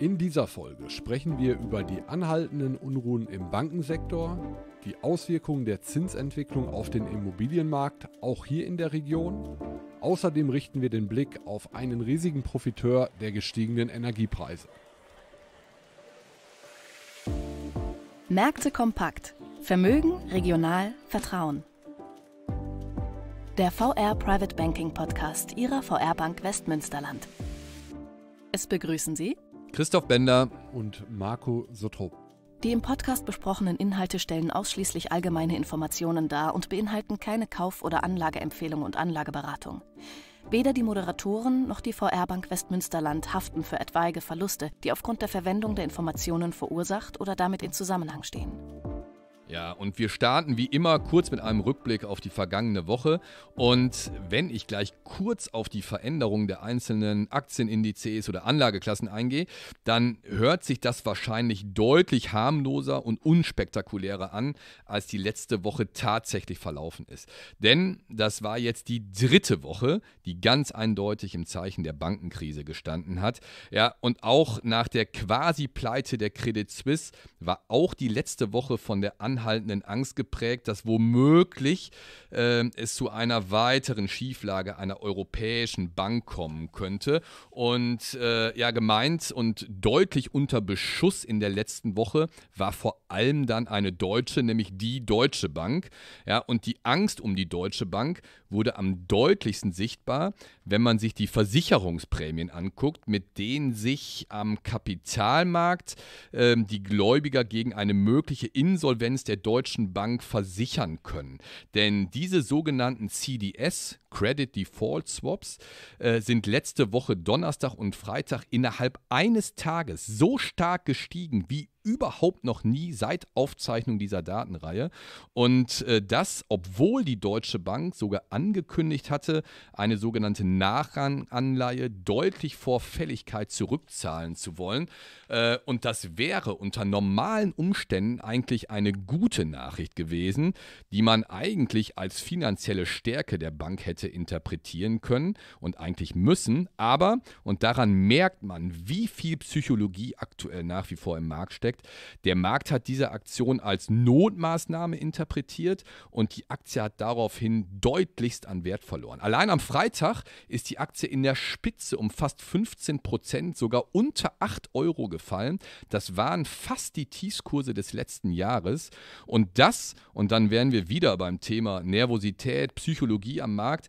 In dieser Folge sprechen wir über die anhaltenden Unruhen im Bankensektor, die Auswirkungen der Zinsentwicklung auf den Immobilienmarkt, auch hier in der Region. Außerdem richten wir den Blick auf einen riesigen Profiteur der gestiegenen Energiepreise. Märkte kompakt. Vermögen, regional, Vertrauen. Der VR Private Banking Podcast Ihrer VR Bank Westmünsterland. Es begrüßen Sie Christoph Bender und Marco Sotrop. Die im Podcast besprochenen Inhalte stellen ausschließlich allgemeine Informationen dar und beinhalten keine Kauf- oder Anlageempfehlung und Anlageberatung. Weder die Moderatoren noch die VR Bank Westmünsterland haften für etwaige Verluste, die aufgrund der Verwendung der Informationen verursacht oder damit in Zusammenhang stehen. Ja, und wir starten wie immer kurz mit einem Rückblick auf die vergangene Woche. Und wenn ich gleich kurz auf die Veränderungen der einzelnen Aktienindizes oder Anlageklassen eingehe, dann hört sich das wahrscheinlich deutlich harmloser und unspektakulärer an, als die letzte Woche tatsächlich verlaufen ist. Denn das war jetzt die dritte Woche, die ganz eindeutig im Zeichen der Bankenkrise gestanden hat. Ja, und auch nach der quasi Pleite der Credit Suisse war auch die letzte Woche von der Anhörung anhaltenden Angst geprägt, dass womöglich äh, es zu einer weiteren Schieflage einer europäischen Bank kommen könnte. Und äh, ja, gemeint und deutlich unter Beschuss in der letzten Woche war vor allem dann eine deutsche, nämlich die Deutsche Bank. Ja, und die Angst um die Deutsche Bank wurde am deutlichsten sichtbar, wenn man sich die Versicherungsprämien anguckt, mit denen sich am Kapitalmarkt äh, die Gläubiger gegen eine mögliche Insolvenz der Deutschen Bank versichern können. Denn diese sogenannten CDS, Credit Default Swaps äh, sind letzte Woche Donnerstag und Freitag innerhalb eines Tages so stark gestiegen wie überhaupt noch nie seit Aufzeichnung dieser Datenreihe. Und äh, das, obwohl die Deutsche Bank sogar angekündigt hatte, eine sogenannte Nachranganleihe deutlich vor Fälligkeit zurückzahlen zu wollen. Äh, und das wäre unter normalen Umständen eigentlich eine gute Nachricht gewesen, die man eigentlich als finanzielle Stärke der Bank hätte hätte interpretieren können und eigentlich müssen. Aber, und daran merkt man, wie viel Psychologie aktuell nach wie vor im Markt steckt, der Markt hat diese Aktion als Notmaßnahme interpretiert und die Aktie hat daraufhin deutlichst an Wert verloren. Allein am Freitag ist die Aktie in der Spitze um fast 15 Prozent, sogar unter 8 Euro gefallen. Das waren fast die Tiefskurse des letzten Jahres. Und das, und dann wären wir wieder beim Thema Nervosität, Psychologie am Markt,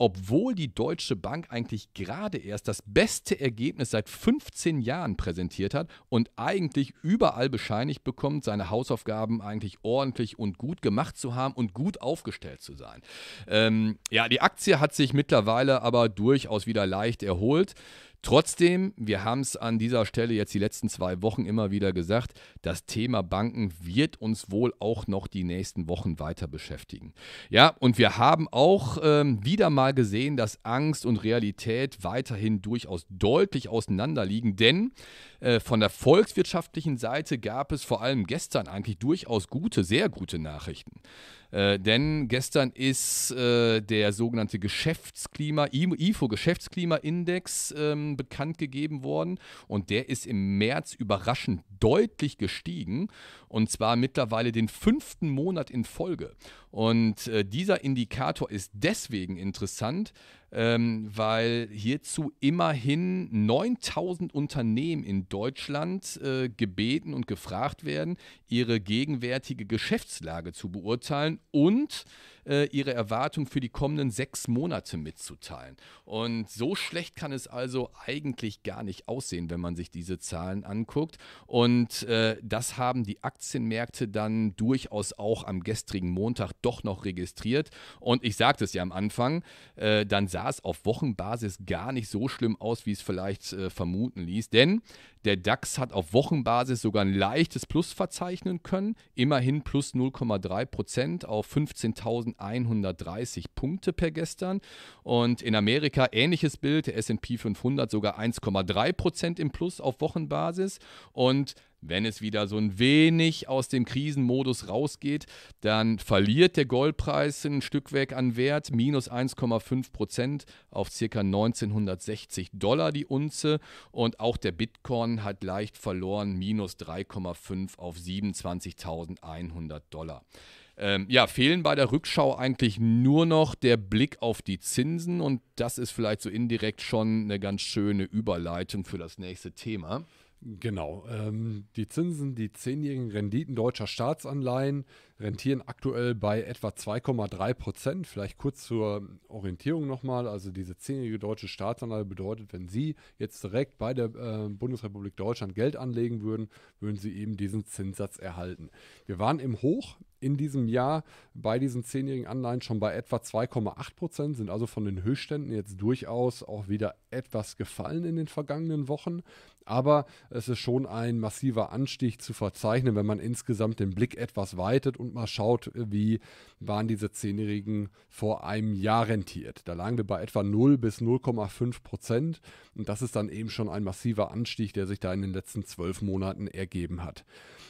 obwohl die Deutsche Bank eigentlich gerade erst das beste Ergebnis seit 15 Jahren präsentiert hat und eigentlich überall bescheinigt bekommt, seine Hausaufgaben eigentlich ordentlich und gut gemacht zu haben und gut aufgestellt zu sein. Ähm, ja, die Aktie hat sich mittlerweile aber durchaus wieder leicht erholt. Trotzdem, wir haben es an dieser Stelle jetzt die letzten zwei Wochen immer wieder gesagt, das Thema Banken wird uns wohl auch noch die nächsten Wochen weiter beschäftigen. Ja, und wir haben auch ähm, wieder mal mal gesehen, dass Angst und Realität weiterhin durchaus deutlich auseinanderliegen, denn äh, von der volkswirtschaftlichen Seite gab es vor allem gestern eigentlich durchaus gute, sehr gute Nachrichten. Äh, denn gestern ist äh, der sogenannte Geschäftsklima, IFO-Geschäftsklimaindex ähm, bekannt gegeben worden und der ist im März überraschend deutlich gestiegen und zwar mittlerweile den fünften Monat in Folge. Und äh, dieser Indikator ist deswegen interessant, ähm, weil hierzu immerhin 9000 Unternehmen in Deutschland äh, gebeten und gefragt werden, ihre gegenwärtige Geschäftslage zu beurteilen und äh, ihre Erwartung für die kommenden sechs Monate mitzuteilen. Und so schlecht kann es also eigentlich gar nicht aussehen, wenn man sich diese Zahlen anguckt. Und äh, das haben die Aktienmärkte dann durchaus auch am gestrigen Montag doch noch registriert. Und ich sagte es ja am Anfang, äh, dann sah es auf Wochenbasis gar nicht so schlimm aus, wie es vielleicht äh, vermuten ließ. Denn der DAX hat auf Wochenbasis sogar ein leichtes Plus verzeichnen können. Immerhin plus 0,3 Prozent auf 15.000. 1130 Punkte per gestern. Und in Amerika ähnliches Bild, der SP 500 sogar 1,3 Prozent im Plus auf Wochenbasis. Und wenn es wieder so ein wenig aus dem Krisenmodus rausgeht, dann verliert der Goldpreis ein Stück weg an Wert, minus 1,5 Prozent auf circa 1960 Dollar die Unze. Und auch der Bitcoin hat leicht verloren, minus 3,5 auf 27.100 Dollar. Ähm, ja, fehlen bei der Rückschau eigentlich nur noch der Blick auf die Zinsen und das ist vielleicht so indirekt schon eine ganz schöne Überleitung für das nächste Thema. Genau. Ähm, die Zinsen, die zehnjährigen Renditen deutscher Staatsanleihen rentieren aktuell bei etwa 2,3 Prozent. Vielleicht kurz zur Orientierung nochmal. Also diese zehnjährige deutsche Staatsanleihe bedeutet, wenn Sie jetzt direkt bei der äh, Bundesrepublik Deutschland Geld anlegen würden, würden Sie eben diesen Zinssatz erhalten. Wir waren im Hoch in diesem Jahr bei diesen zehnjährigen Anleihen schon bei etwa 2,8 Prozent, sind also von den Höchstständen jetzt durchaus auch wieder etwas gefallen in den vergangenen Wochen. Aber es ist schon ein massiver Anstieg zu verzeichnen, wenn man insgesamt den Blick etwas weitet und mal schaut, wie waren diese zehnjährigen vor einem Jahr rentiert. Da lagen wir bei etwa 0 bis 0,5 Prozent und das ist dann eben schon ein massiver Anstieg, der sich da in den letzten zwölf Monaten ergeben hat.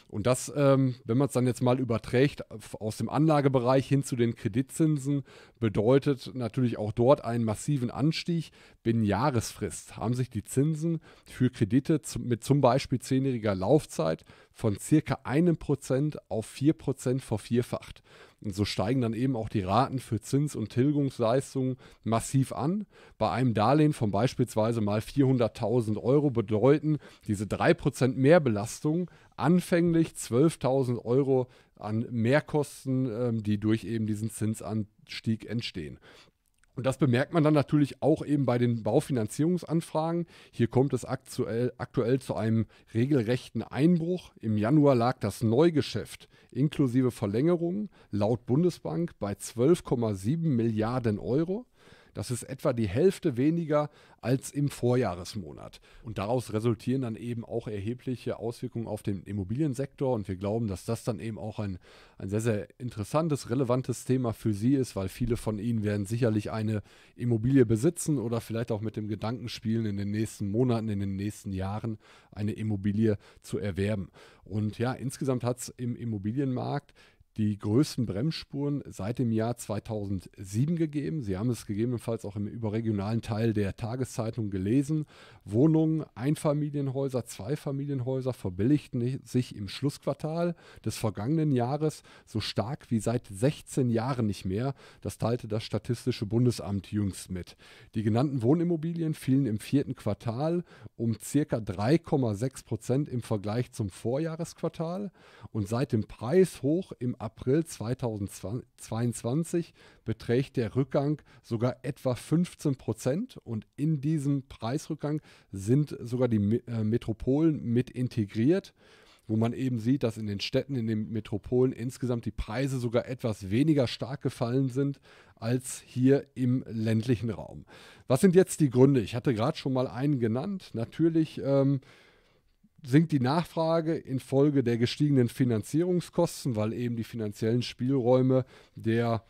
Und das, ähm, wenn man es dann jetzt mal überträgt, Flucht aus dem Anlagebereich hin zu den Kreditzinsen bedeutet natürlich auch dort einen massiven Anstieg. Binnen Jahresfrist haben sich die Zinsen für Kredite mit zum Beispiel zehnjähriger Laufzeit von circa einem Prozent auf vier Prozent vervierfacht. Und so steigen dann eben auch die Raten für Zins- und Tilgungsleistungen massiv an. Bei einem Darlehen von beispielsweise mal 400.000 Euro bedeuten diese 3% Mehrbelastung anfänglich 12.000 Euro an Mehrkosten, ähm, die durch eben diesen Zinsanstieg entstehen. Und das bemerkt man dann natürlich auch eben bei den Baufinanzierungsanfragen. Hier kommt es aktuell, aktuell zu einem regelrechten Einbruch. Im Januar lag das Neugeschäft inklusive Verlängerungen laut Bundesbank bei 12,7 Milliarden Euro. Das ist etwa die Hälfte weniger als im Vorjahresmonat. Und daraus resultieren dann eben auch erhebliche Auswirkungen auf den Immobiliensektor. Und wir glauben, dass das dann eben auch ein, ein sehr, sehr interessantes, relevantes Thema für Sie ist, weil viele von Ihnen werden sicherlich eine Immobilie besitzen oder vielleicht auch mit dem Gedanken spielen, in den nächsten Monaten, in den nächsten Jahren eine Immobilie zu erwerben. Und ja, insgesamt hat es im Immobilienmarkt die größten Bremsspuren seit dem Jahr 2007 gegeben. Sie haben es gegebenenfalls auch im überregionalen Teil der Tageszeitung gelesen. Wohnungen, Einfamilienhäuser, Zweifamilienhäuser verbilligten sich im Schlussquartal des vergangenen Jahres so stark wie seit 16 Jahren nicht mehr. Das teilte das Statistische Bundesamt jüngst mit. Die genannten Wohnimmobilien fielen im vierten Quartal um circa 3,6 Prozent im Vergleich zum Vorjahresquartal und seit dem Preishoch im April 2022 beträgt der Rückgang sogar etwa 15 Prozent und in diesem Preisrückgang sind sogar die äh, Metropolen mit integriert wo man eben sieht, dass in den Städten, in den Metropolen insgesamt die Preise sogar etwas weniger stark gefallen sind als hier im ländlichen Raum. Was sind jetzt die Gründe? Ich hatte gerade schon mal einen genannt. Natürlich ähm, sinkt die Nachfrage infolge der gestiegenen Finanzierungskosten, weil eben die finanziellen Spielräume der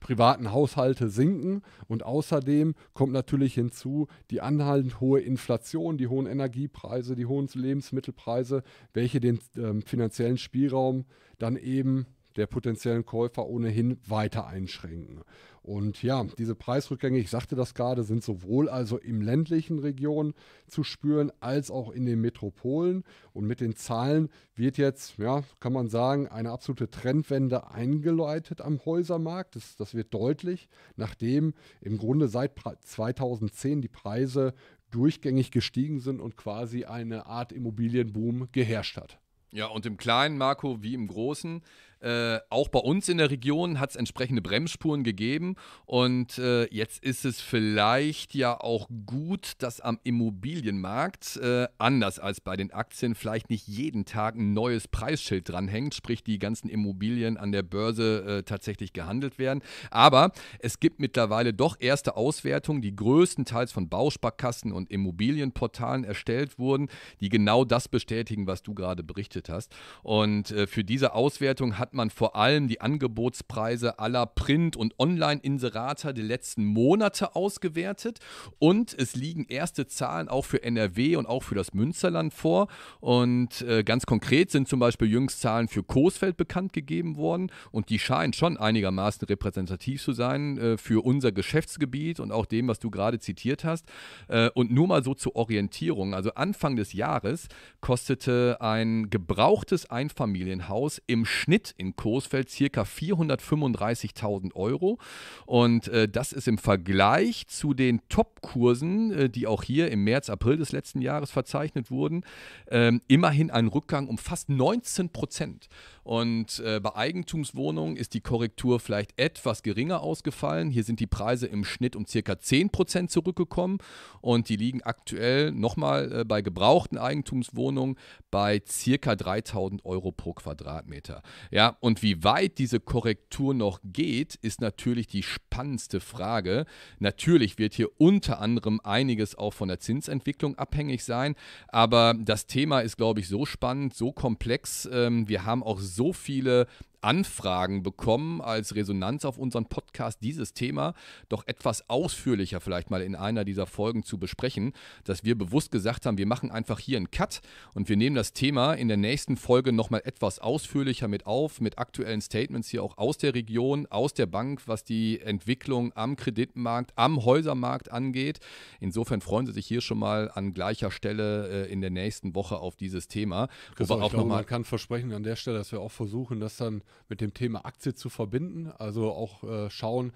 privaten Haushalte sinken. Und außerdem kommt natürlich hinzu die anhaltend hohe Inflation, die hohen Energiepreise, die hohen Lebensmittelpreise, welche den ähm, finanziellen Spielraum dann eben der potenziellen Käufer ohnehin weiter einschränken. Und ja, diese Preisrückgänge, ich sagte das gerade, sind sowohl also im ländlichen Region zu spüren als auch in den Metropolen. Und mit den Zahlen wird jetzt, ja, kann man sagen, eine absolute Trendwende eingeleitet am Häusermarkt. Das, das wird deutlich, nachdem im Grunde seit 2010 die Preise durchgängig gestiegen sind und quasi eine Art Immobilienboom geherrscht hat. Ja, und im Kleinen, Marco, wie im Großen, äh, auch bei uns in der Region hat es entsprechende Bremsspuren gegeben. Und äh, jetzt ist es vielleicht ja auch gut, dass am Immobilienmarkt, äh, anders als bei den Aktien, vielleicht nicht jeden Tag ein neues Preisschild dranhängt, sprich die ganzen Immobilien an der Börse äh, tatsächlich gehandelt werden. Aber es gibt mittlerweile doch erste Auswertungen, die größtenteils von Bausparkassen und Immobilienportalen erstellt wurden, die genau das bestätigen, was du gerade berichtet hast. Und äh, für diese Auswertung hat man vor allem die Angebotspreise aller Print- und Online-Inserata der letzten Monate ausgewertet. Und es liegen erste Zahlen auch für NRW und auch für das Münsterland vor. Und äh, ganz konkret sind zum Beispiel jüngst Zahlen für Coesfeld bekannt gegeben worden. Und die scheinen schon einigermaßen repräsentativ zu sein äh, für unser Geschäftsgebiet und auch dem, was du gerade zitiert hast. Äh, und nur mal so zur Orientierung. Also Anfang des Jahres kostete ein gebrauchtes Einfamilienhaus im Schnitt in Coesfeld circa 435.000 Euro. Und äh, das ist im Vergleich zu den Top-Kursen, äh, die auch hier im März, April des letzten Jahres verzeichnet wurden, äh, immerhin ein Rückgang um fast 19 Prozent. Und äh, bei Eigentumswohnungen ist die Korrektur vielleicht etwas geringer ausgefallen. Hier sind die Preise im Schnitt um circa 10 Prozent zurückgekommen und die liegen aktuell nochmal äh, bei gebrauchten Eigentumswohnungen bei circa 3000 Euro pro Quadratmeter. Ja, ja, und wie weit diese Korrektur noch geht, ist natürlich die spannendste Frage. Natürlich wird hier unter anderem einiges auch von der Zinsentwicklung abhängig sein, aber das Thema ist, glaube ich, so spannend, so komplex. Ähm, wir haben auch so viele Anfragen bekommen als Resonanz auf unseren Podcast, dieses Thema doch etwas ausführlicher vielleicht mal in einer dieser Folgen zu besprechen, dass wir bewusst gesagt haben, wir machen einfach hier einen Cut und wir nehmen das Thema in der nächsten Folge nochmal etwas ausführlicher mit auf, mit aktuellen Statements hier auch aus der Region, aus der Bank, was die Entwicklung am Kreditmarkt, am Häusermarkt angeht. Insofern freuen Sie sich hier schon mal an gleicher Stelle äh, in der nächsten Woche auf dieses Thema. Christoph, ich glaube, man kann versprechen an der Stelle, dass wir auch versuchen, dass dann mit dem Thema Aktie zu verbinden. Also auch äh, schauen,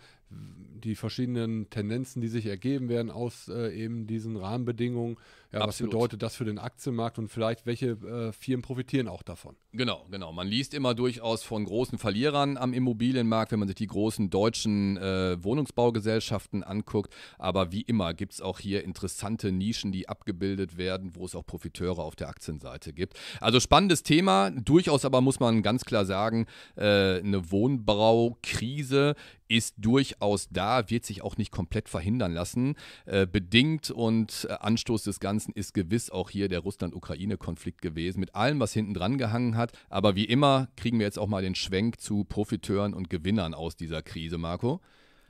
die verschiedenen Tendenzen, die sich ergeben werden aus äh, eben diesen Rahmenbedingungen. Ja, was bedeutet das für den Aktienmarkt und vielleicht welche äh, Firmen profitieren auch davon? Genau, genau. Man liest immer durchaus von großen Verlierern am Immobilienmarkt, wenn man sich die großen deutschen äh, Wohnungsbaugesellschaften anguckt. Aber wie immer gibt es auch hier interessante Nischen, die abgebildet werden, wo es auch Profiteure auf der Aktienseite gibt. Also spannendes Thema. Durchaus aber muss man ganz klar sagen, äh, eine Wohnbaukrise ist durchaus durchaus da, wird sich auch nicht komplett verhindern lassen. Äh, bedingt und äh, Anstoß des Ganzen ist gewiss auch hier der Russland-Ukraine-Konflikt gewesen, mit allem, was hinten dran gehangen hat. Aber wie immer kriegen wir jetzt auch mal den Schwenk zu Profiteuren und Gewinnern aus dieser Krise, Marco.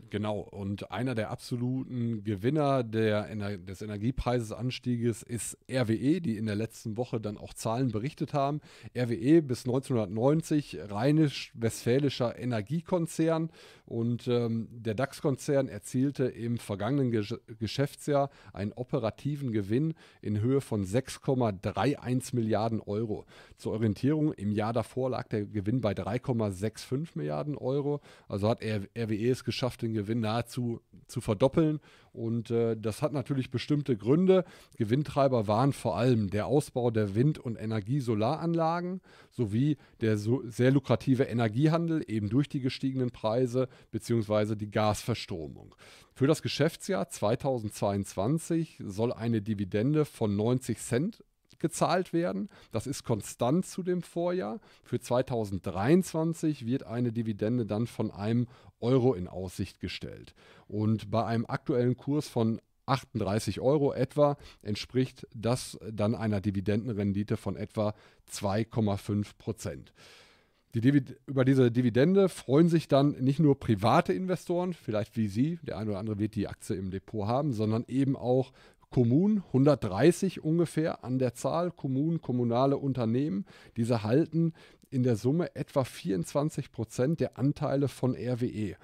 Genau, und einer der absoluten Gewinner der, Ener des Energiepreisesanstieges ist RWE, die in der letzten Woche dann auch Zahlen berichtet haben. RWE bis 1990 rheinisch-westfälischer Energiekonzern und ähm, der DAX-Konzern erzielte im vergangenen Ge Geschäftsjahr einen operativen Gewinn in Höhe von 6,31 Milliarden Euro. Zur Orientierung, im Jahr davor lag der Gewinn bei 3,65 Milliarden Euro. Also hat RWE es geschafft, den den Gewinn nahezu zu verdoppeln. Und äh, das hat natürlich bestimmte Gründe. Gewinntreiber waren vor allem der Ausbau der Wind- und Energie-Solaranlagen sowie der so sehr lukrative Energiehandel eben durch die gestiegenen Preise bzw. die Gasverstromung. Für das Geschäftsjahr 2022 soll eine Dividende von 90 Cent gezahlt werden. Das ist konstant zu dem Vorjahr. Für 2023 wird eine Dividende dann von einem Euro in Aussicht gestellt. Und bei einem aktuellen Kurs von 38 Euro etwa entspricht das dann einer Dividendenrendite von etwa 2,5 Prozent. Die über diese Dividende freuen sich dann nicht nur private Investoren, vielleicht wie Sie, der eine oder andere wird die Aktie im Depot haben, sondern eben auch Kommunen, 130 ungefähr an der Zahl, Kommunen, kommunale Unternehmen, diese halten in der Summe etwa 24 Prozent der Anteile von RWE.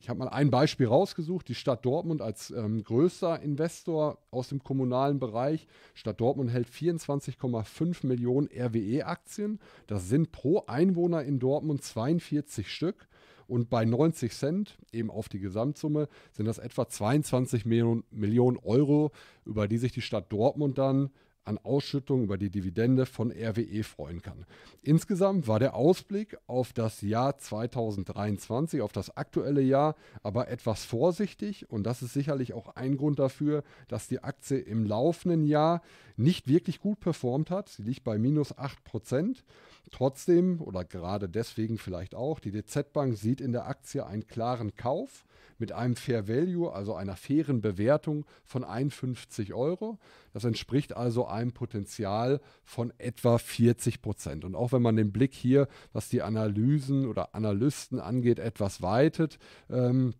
Ich habe mal ein Beispiel rausgesucht, die Stadt Dortmund als ähm, größter Investor aus dem kommunalen Bereich. Stadt Dortmund hält 24,5 Millionen RWE-Aktien. Das sind pro Einwohner in Dortmund 42 Stück. Und bei 90 Cent, eben auf die Gesamtsumme, sind das etwa 22 Millionen, Millionen Euro, über die sich die Stadt Dortmund dann an Ausschüttung über die Dividende von RWE freuen kann. Insgesamt war der Ausblick auf das Jahr 2023, auf das aktuelle Jahr, aber etwas vorsichtig und das ist sicherlich auch ein Grund dafür, dass die Aktie im laufenden Jahr nicht wirklich gut performt hat. Sie liegt bei minus 8 Prozent Trotzdem oder gerade deswegen vielleicht auch, die DZ Bank sieht in der Aktie einen klaren Kauf mit einem Fair Value, also einer fairen Bewertung von 51 Euro. Das entspricht also einem Potenzial von etwa 40 Prozent. Und auch wenn man den Blick hier, was die Analysen oder Analysten angeht, etwas weitet, ähm,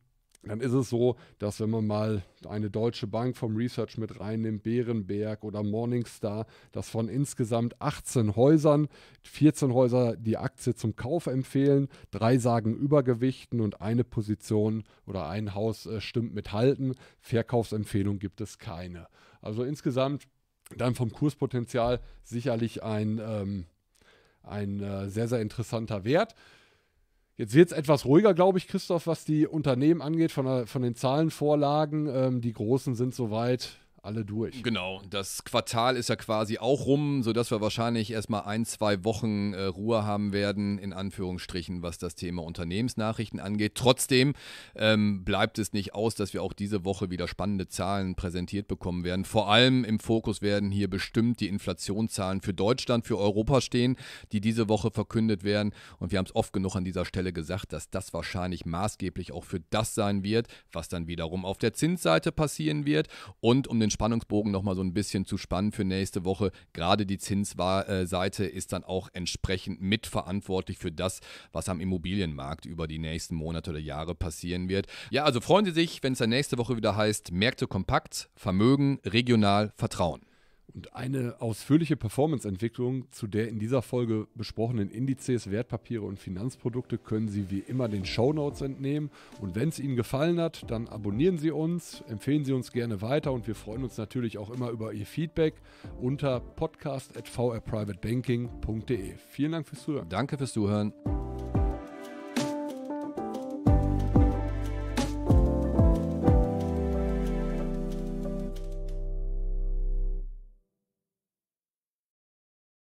dann ist es so, dass wenn man mal eine deutsche Bank vom Research mit reinnimmt, Bärenberg oder Morningstar, dass von insgesamt 18 Häusern 14 Häuser die Aktie zum Kauf empfehlen, drei sagen Übergewichten und eine Position oder ein Haus äh, stimmt mit Halten. Verkaufsempfehlung gibt es keine. Also insgesamt dann vom Kurspotenzial sicherlich ein, ähm, ein äh, sehr, sehr interessanter Wert. Jetzt wird es etwas ruhiger, glaube ich, Christoph, was die Unternehmen angeht, von, der, von den Zahlenvorlagen. Ähm, die Großen sind soweit alle durch. Genau, das Quartal ist ja quasi auch rum, sodass wir wahrscheinlich erstmal ein, zwei Wochen äh, Ruhe haben werden, in Anführungsstrichen, was das Thema Unternehmensnachrichten angeht. Trotzdem ähm, bleibt es nicht aus, dass wir auch diese Woche wieder spannende Zahlen präsentiert bekommen werden. Vor allem im Fokus werden hier bestimmt die Inflationszahlen für Deutschland, für Europa stehen, die diese Woche verkündet werden. Und wir haben es oft genug an dieser Stelle gesagt, dass das wahrscheinlich maßgeblich auch für das sein wird, was dann wiederum auf der Zinsseite passieren wird. Und um den Spannungsbogen nochmal so ein bisschen zu spannen für nächste Woche. Gerade die Zinsseite ist dann auch entsprechend mitverantwortlich für das, was am Immobilienmarkt über die nächsten Monate oder Jahre passieren wird. Ja, also freuen Sie sich, wenn es dann nächste Woche wieder heißt, Märkte kompakt, Vermögen, regional, Vertrauen. Und eine ausführliche Performance-Entwicklung zu der in dieser Folge besprochenen Indizes, Wertpapiere und Finanzprodukte können Sie wie immer den Show Notes entnehmen. Und wenn es Ihnen gefallen hat, dann abonnieren Sie uns, empfehlen Sie uns gerne weiter und wir freuen uns natürlich auch immer über Ihr Feedback unter podcast.vrprivatebanking.de. Vielen Dank fürs Zuhören. Danke fürs Zuhören.